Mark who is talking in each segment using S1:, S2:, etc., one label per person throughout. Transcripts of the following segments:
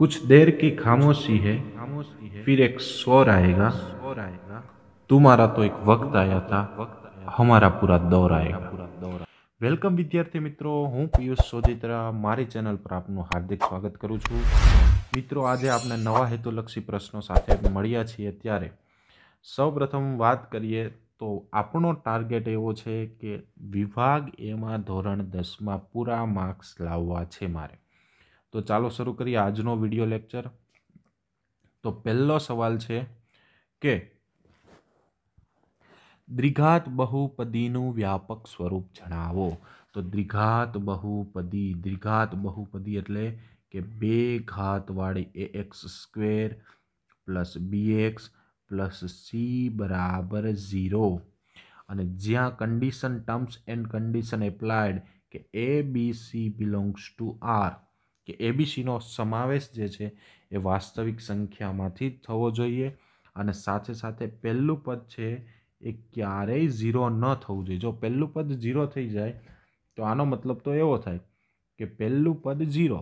S1: कुछ देर की खामोशी है खामोशी है फिर एक शोर आएगा शोर आएगा तुम्हारा तो एक वक्त आया था वक्त हमारा पूरा दौर आएगा पूरा दौर વેલકમ વિદ્યાર્થી મિત્રો હું પિયુષ સોદિત્રા મારી ચેનલ પર આપનું હાર્દિક સ્વાગત કરું છું મિત્રો આજે આપણે નવા હેતુલક્ષી પ્રશ્નો સાથે મળ્યા છીએ ત્યારે સૌપ્રથમ વાત કરીએ તો આપણો ટાર્ગેટ એવો છે કે વિભાગ એમાં ધોરણ દસમાં પૂરા માર્ક્સ લાવવા છે મારે તો ચાલો શરૂ કરીએ આજનો વિડીયો લેક્ચર તો પહેલો સવાલ છે કે દ્વિઘાત બહુપદીનું વ્યાપક સ્વરૂપ જણાવો તો દ્વિઘાત બહુપદી દ્વિઘાત બહુપદી એટલે કે બે ઘાતવાળી a x square plus b x plus c બરાબર ઝીરો અને જ્યાં condition terms and condition applied કે a b c belongs to R કે એબીસીનો સમાવેશ જે છે એ વાસ્તવિક સંખ્યામાંથી થવો જોઈએ અને સાથે સાથે પહેલું પદ છે એ ક્યારેય ઝીરો ન થવું જોઈએ જો પહેલું પદ ઝીરો થઈ જાય તો આનો મતલબ તો એવો થાય કે પહેલું પદ ઝીરો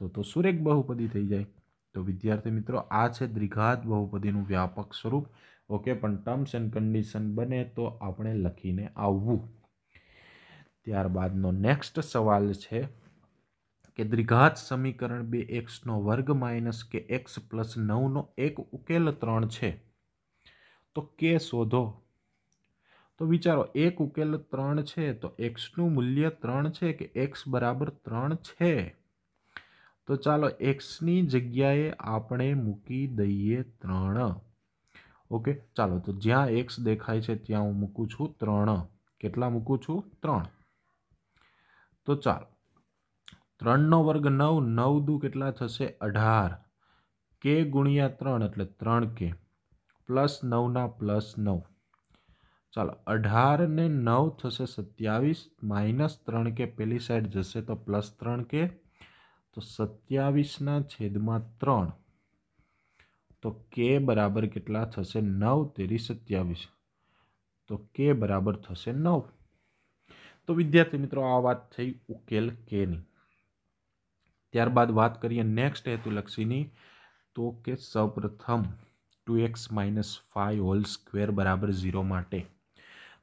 S1: તો તો સુરેખ બહુપદી થઈ જાય તો વિદ્યાર્થી મિત્રો આ છે દ્વિઘાત બહુપદીનું વ્યાપક સ્વરૂપ ઓકે પણ ટર્મ્સ એન્ડ કન્ડિશન બને તો આપણે લખીને આવવું ત્યારબાદનો નેક્સ્ટ સવાલ છે કે દ્વિઘાત સમીકરણ બે એક્સનો વર્ગ માઇનસ કે એક્સ પ્લસ નવનો એક ઉકેલ ત્રણ છે તો કે શોધો તો વિચારો એક ઉકેલ ત્રણ છે તો એક્સનું મૂલ્ય ત્રણ છે કે એક્સ બરાબર ત્રણ છે તો ચાલો એક્સની જગ્યાએ આપણે મૂકી દઈએ ત્રણ ઓકે ચાલો તો જ્યાં એક્સ દેખાય છે ત્યાં હું મૂકું છું ત્રણ કેટલા મૂકું છું ત્રણ તો ચાલો ત્રણનો વર્ગ નવ નવ દુ કેટલા થશે અઢાર કે ગુણ્યા ત્રણ એટલે ત્રણ કે પ્લસ નવના પ્લસ નવ ચાલો અઢારને નવ થશે સત્યાવીસ માઇનસ ત્રણ કે પેલી સાઈડ જશે તો પ્લસ ત્રણ કે તો સત્યાવીસના છેદમાં ત્રણ તો કે બરાબર કેટલા થશે નવ તેરી સત્યાવીસ તો કે બરાબર થશે નવ તો વિદ્યાર્થી મિત્રો આ વાત થઈ ઉકેલ કેની ત્યારબાદ વાત કરીએ નેક્સ્ટ હેતુલક્ષીની તો કે સૌપ્રથમ two x minus five whole square બરાબર ઝીરો માટે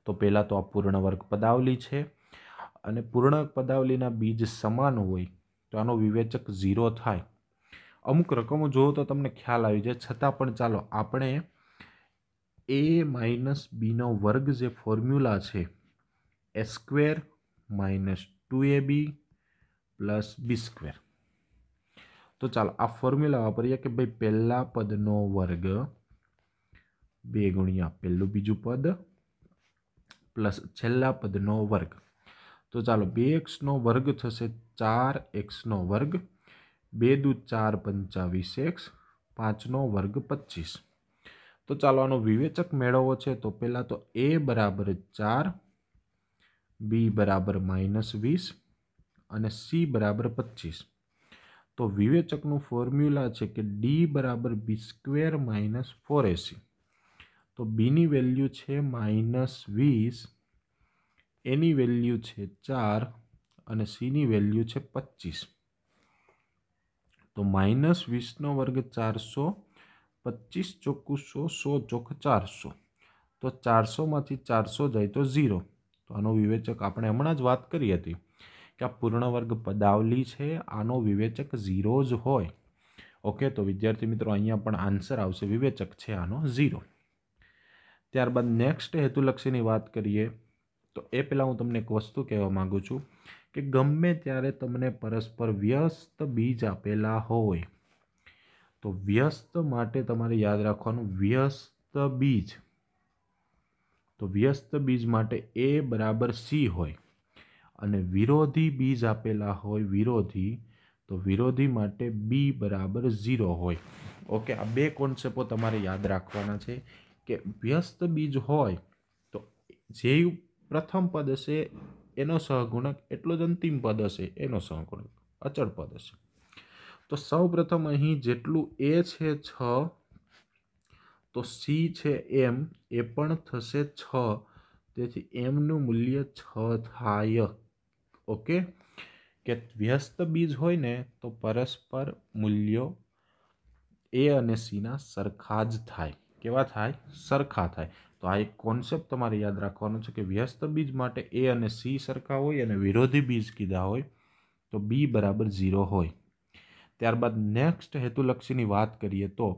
S1: તો પહેલાં તો આ પૂર્ણવર્ગ પદાવલી છે અને પૂર્ણ પદાવલીના બીજ સમાન હોય તો આનો વિવેચક ઝીરો થાય અમુક રકમો જોવો તો તમને ખ્યાલ આવી જાય છતાં પણ ચાલો આપણે એ માઇનસ બીનો વર્ગ જે ફોર્મ્યુલા છે a square minus two a b plus b square તો ચાલો આ ફોર્મ્યુલા વાપરીએ કે ભાઈ પહેલા પદનો વર્ગ બે ગુણ્યા પહેલું બીજું પદ પ્લસ છેલ્લા પદનો વર્ગ તો ચાલો બે એક્સનો વર્ગ થશે ચાર એક્સનો વર્ગ બે દુ ચાર પંચાવીસ એક્સ પાંચનો વર્ગ પચીસ તો ચાલો આનો વિવેચક મેળવવો છે તો પહેલાં તો એ બરાબર ચાર બી બરાબર માઇનસ વીસ અને સી બરાબર પચીસ તો વિવેચકનું ફોર્મ્યુલા છે કે ડી બરાબર b square minus four ac તો બીની વેલ્યુ છે માઇનસ વીસ એની વેલ્યુ છે ચાર અને સીની વેલ્યુ છે પચીસ તો માઇનસ વીસનો વર્ગ ચારસો પચીસ ચોખ્ખું સો સો ચોખ ચારસો તો ચારસોમાંથી ચારસો જાય તો ઝીરો તો આનો વિવેચક આપણે હમણાં જ વાત કરી હતી કે આ પૂર્ણવર્ગ પદાવલી છે આનો વિવેચક ઝીરો જ હોય ઓકે તો વિદ્યાર્થી મિત્રો અહીંયા પણ આન્સર આવશે વિવેચક છે આનો ઝીરો ત્યારબાદ નેક્સ્ટ હેતુલક્ષીની વાત કરીએ તો એ પહેલાં હું તમને એક વસ્તુ કહેવા માગું છું કે ગમે ત્યારે તમને પરસ્પર વ્યસ્ત બીજ આપેલા હોય તો વ્યસ્ત માટે તમારે યાદ રાખવાનું વ્યસ્ત બીજ તો વ્યસ્ત બીજ માટે એ બરાબર સી હોય અને વિરોધી બીજ આપેલા હોય વિરોધી તો વિરોધી માટે બી બરાબર ઝીરો હોય ઓકે આ બે કોન્સેપ્ટો તમારે યાદ રાખવાના છે કે વ્યસ્ત બીજ હોય તો જે પ્રથમ પદ હશે એનો સહગુણક એટલો જ અંતિમ પદ હશે એનો સહગુણક અચળ પદ હશે તો સૌ પ્રથમ અહીં જેટલું એ છે છ તો સી છે એમ એ પણ થશે છ તેથી એમનું મૂલ્ય છ થાય ઓકે કે વ્યસ્ત બીજ હોય ને તો પરસ્પર મૂલ્યો એ અને સીના સરખા જ થાય કેવા થાય સરખા થાય તો આ એક કોન્સેપ્ટ તમારે યાદ રાખવાનો છે કે વ્યસ્ત બીજ માટે એ અને સી સરખા હોય અને વિરોધી બીજ કીધા હોય તો બી બરાબર ઝીરો હોય ત્યારબાદ નેક્સ્ટ હેતુલક્ષીની વાત કરીએ તો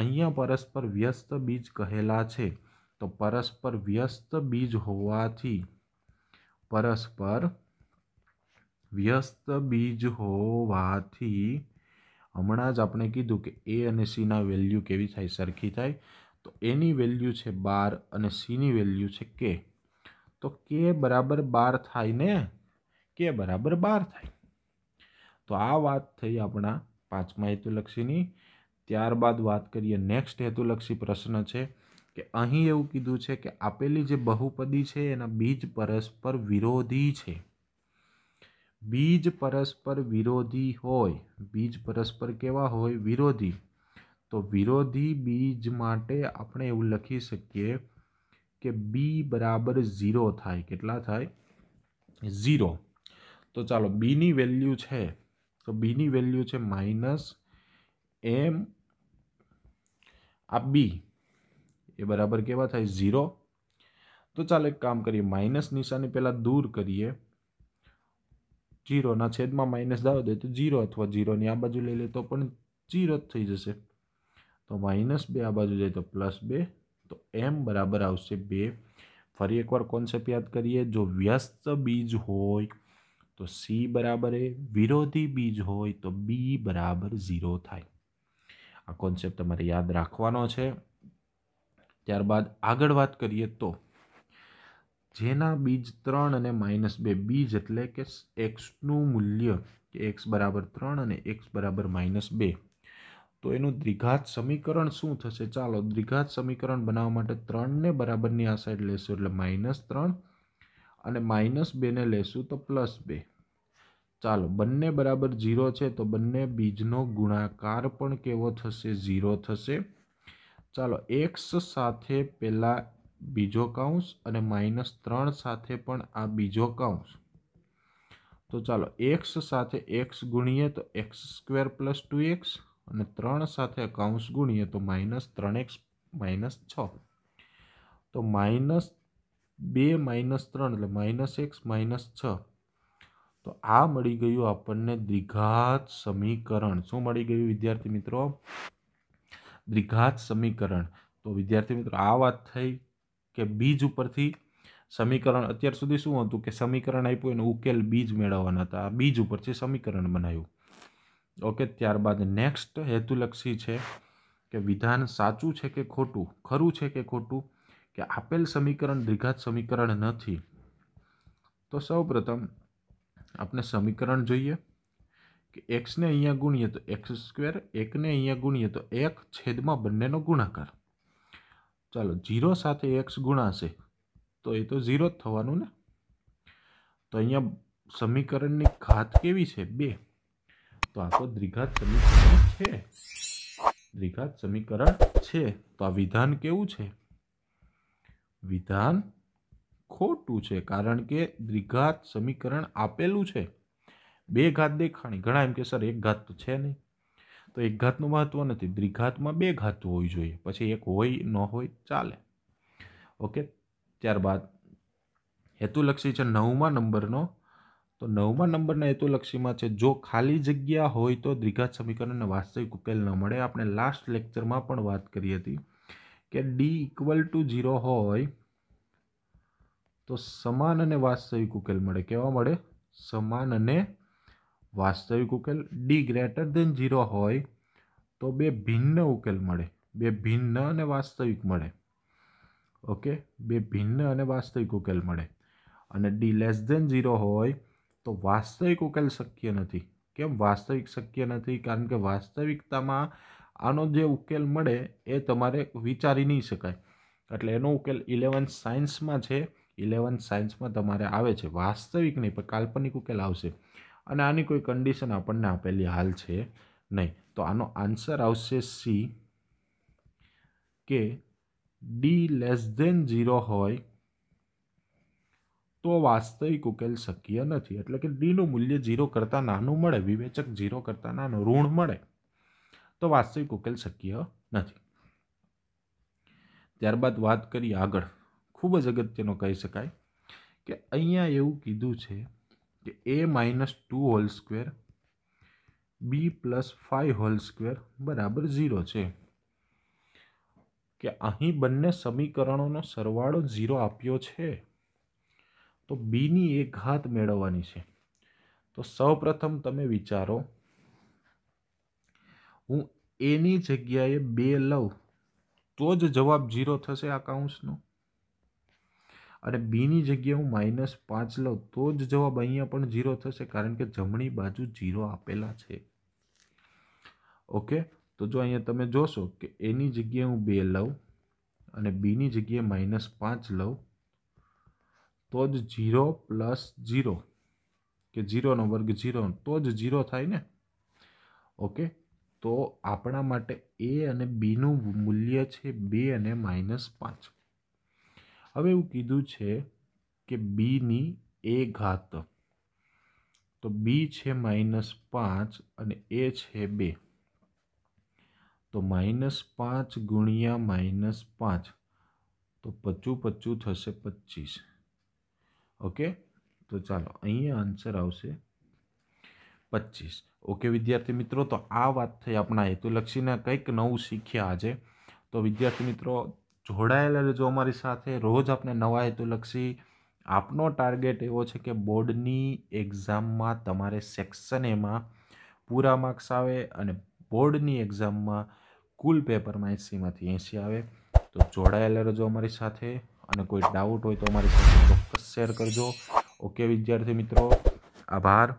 S1: અહીંયા પરસ્પર વ્યસ્ત બીજ કહેલા છે તો પરસ્પર વ્યસ્ત બીજ હોવાથી પરસ્પર વ્યસ્ત બીજ હોવાથી હમણાં જ આપણે કીધું કે એ અને સીના વેલ્યુ કેવી થાય સરખી થાય તો એની વેલ્યુ છે બાર અને સીની વેલ્યુ છે કે તો કે બરાબર બાર થાય ને કે બરાબર બાર થાય તો આ વાત થઈ આપણા પાંચમા હેતુલક્ષીની ત્યારબાદ વાત કરીએ નેક્સ્ટ હેતુલક્ષી પ્રશ્ન છે કે અહીં એવું કીધું છે કે આપેલી જે બહુપદી છે એના બીજ પરસ્પર વિરોધી છે બીજ પરસ્પર વિરોધી હોય બીજ પરસ્પર કેવા હોય વિરોધી તો વિરોધી બીજ માટે આપણે એવું લખી શકીએ કે બી બરાબર ઝીરો થાય કેટલા થાય ઝીરો તો ચાલો બીની વેલ્યુ છે તો બીની વેલ્યુ છે માઇનસ એમ આ બી એ બરાબર કેવા થાય ઝીરો તો ચાલો એક કામ કરીએ માઇનસ નિશાની પહેલાં દૂર કરીએ જીરોના છેદમાં માઇનસ દાવ દે તો જીરો અથવા જીરોની આ બાજુ લઈ લે તો પણ જીરો જ થઈ જશે તો માઇનસ બે આ બાજુ જાય તો પ્લસ બે તો એમ બરાબર આવશે બે ફરી એકવાર કોન્સેપ્ટ યાદ કરીએ જો વ્યસ્ત બીજ હોય તો સી બરાબર એ વિરોધી બીજ હોય તો બી બરાબર ઝીરો થાય આ કોન્સેપ્ટ તમારે યાદ રાખવાનો છે ત્યારબાદ આગળ વાત કરીએ તો જેના બીજ ત્રણ અને માઇનસ બે બીજ એટલે કે એક્સનું મૂલ્ય કે એક્સ બરાબર ત્રણ અને એક્સ બરાબર માઇનસ બે તો એનું દ્વિઘાત સમીકરણ શું થશે ચાલો દ્વિઘાત સમીકરણ બનાવવા માટે ત્રણને બરાબરની આ સાઈડ લેશું એટલે માઇનસ ત્રણ અને માઇનસ બેને લેશું તો પ્લસ બે ચાલો બંને બરાબર ઝીરો છે તો બંને બીજનો ગુણાકાર પણ કેવો થશે ઝીરો થશે ચાલો એક્સ સાથે પહેલાં બીજો કાઉન્સ અને માઇનસ ત્રણ સાથે પણ આ બીજો કાઉન્સ તો ચાલો એક્સ સાથે એક્સ ગુણીએ તો x square plus two x અને ત્રણ સાથે કાઉન્સ ગુણીએ તો માઇનસ ત્રણ એક્સ માઇનસ છ તો માઇનસ બે માઇનસ ત્રણ એટલે માઇનસ એક્સ માઇનસ છ તો આ મળી ગયું આપણને દ્વિઘાત સમીકરણ શું મળી ગયું વિદ્યાર્થી મિત્રો દ્વિઘાત સમીકરણ તો વિદ્યાર્થી મિત્રો આ વાત થઈ કે બીજ ઉપરથી સમીકરણ અત્યાર સુધી શું હતું કે સમીકરણ આપ્યું એનો ઉકેલ બીજ મેળવવાના હતા આ બીજ ઉપરથી સમીકરણ બનાવ્યું ઓકે ત્યારબાદ નેક્સ્ટ હેતુલક્ષી છે કે વિધાન સાચું છે કે ખોટું ખરું છે કે ખોટું કે આપેલ સમીકરણ દ્વિઘાત સમીકરણ નથી તો સૌપ્રથમ આપણે સમીકરણ જોઈએ કે એક્સને અહીંયા ગુણીએ તો એક્સ સ્ક્વેર એકને અહીંયા ગુણીએ તો એક છેદમાં બંનેનો ગુણાકાર ચાલો ઝીરો સાથે એક્સ ગુણાશે તો એ તો ઝીરો જ થવાનું ને તો અહીંયા સમીકરણની ઘાત કેવી છે બે તો આ તો દ્વિઘાત સમીકરણ છે દ્વિઘાત સમીકરણ છે તો આ વિધાન કેવું છે વિધાન ખોટું છે કારણ કે દ્વિઘાત સમીકરણ આપેલું છે બે ઘાત દેખાણી ઘણા એમ કે સર એક ઘાત તો છે નહીં તો એક ઘાતનું મહત્ત્વ નથી દ્વિઘાતમાં બે ઘાત હોવી જોઈએ પછી એક હોય ન હોય ચાલે ઓકે ત્યારબાદ હેતુલક્ષી છે નવમા નંબરનો તો નવમા નંબરના હેતુલક્ષીમાં છે જો ખાલી જગ્યા હોય તો દ્વિઘાત સમીકરણને વાસ્તવિક ઉકેલ ન મળે આપણે લાસ્ટ લેક્ચરમાં પણ વાત કરી હતી કે ડી ઇક્વલ ટુ ઝીરો હોય તો સમાન અને વાસ્તવિક ઉકેલ મળે કેવા મળે સમાન અને વાસ્તવિક ઉકેલ ડી ગ્રેટર દેન ઝીરો હોય તો બે ભિન્ન ઉકેલ મળે બે ભિન્ન અને વાસ્તવિક મળે ઓકે બે ભિન્ન અને વાસ્તવિક ઉકેલ મળે અને ડી લેસ દેન ઝીરો હોય તો વાસ્તવિક ઉકેલ શક્ય નથી કેમ વાસ્તવિક શક્ય નથી કારણ કે વાસ્તવિકતામાં આનો જે ઉકેલ મળે એ તમારે વિચારી નહીં શકાય એટલે એનો ઉકેલ ઇલેવન સાયન્સમાં છે ઇલેવન સાયન્સમાં તમારે આવે છે વાસ્તવિક નહીં પણ કાલ્પનિક ઉકેલ આવશે અને આની કોઈ કન્ડિશન આપણને આપેલી હાલ છે નહીં તો આનો આન્સર આવશે સી કે ડી લેસ ધેન ઝીરો હોય તો વાસ્તવિક ઉકેલ શક્ય નથી એટલે કે ડીનું મૂલ્ય ઝીરો કરતાં નાનું મળે વિવેચક ઝીરો કરતાં નાનું ઋણ મળે તો વાસ્તવિક ઉકેલ શક્ય નથી ત્યારબાદ વાત કરી આગળ ખૂબ જ અગત્યનો કહી શકાય કે અહીંયા એવું કીધું છે કે a minus two whole square b plus five whole square બરાબર ઝીરો છે કે અહીં બંને સમીકરણોનો સરવાળો ઝીરો આપ્યો છે તો બીની એક ઘાત મેળવવાની છે તો સૌપ્રથમ તમે વિચારો હું એની જગ્યાએ બે લઉં તો જ જવાબ ઝીરો થશે આ કાઉન્સનો અને બીની જગ્યા હું માઇનસ પાંચ લઉં તો જ જવાબ અહીંયા પણ ઝીરો થશે કારણ કે જમણી બાજુ ઝીરો આપેલા છે ઓકે તો જો અહીંયા તમે જોશો કે એની જગ્યાએ હું બે લઉં અને બીની જગ્યાએ માઇનસ પાંચ લઉં તો જ ઝીરો પ્લસ ઝીરો કે ઝીરોનો વર્ગ ઝીરો તો જ ઝીરો થાય ને ઓકે તો આપણા માટે એ અને બીનું મૂલ્ય છે બે અને માઇનસ પાંચ હવે એવું કીધું છે કે બીની એ ઘાત તો બી છે માઇનસ પાંચ અને એ છે બે તો માઇનસ પાંચ ગુણ્યા માઇનસ પાંચ તો પચું પચું થશે પચીસ ઓકે તો ચાલો અહીંયા આન્સર આવશે પચીસ ઓકે વિદ્યાર્થી મિત્રો તો આ વાત થઈ આપણા હેતુલક્ષીના કંઈક નવું શીખ્યા આજે તો વિદ્યાર્થી મિત્રો જોડાયેલા રહેજો અમારી સાથે રોજ આપણે નવા હેતુલક્ષી આપનો ટાર્ગેટ એવો છે કે બોર્ડની એક્ઝામમાં તમારે સેક્શન એમાં પૂરા માર્ક્સ આવે અને બોર્ડની એક્ઝામમાં કુલ પેપરમાં એસીમાંથી એસી આવે તો જોડાયેલા રહેજો અમારી સાથે અને કોઈ ડાઉટ હોય તો અમારી સાથે ચોક્કસ શેર કરજો ઓકે વિદ્યાર્થી મિત્રો આભાર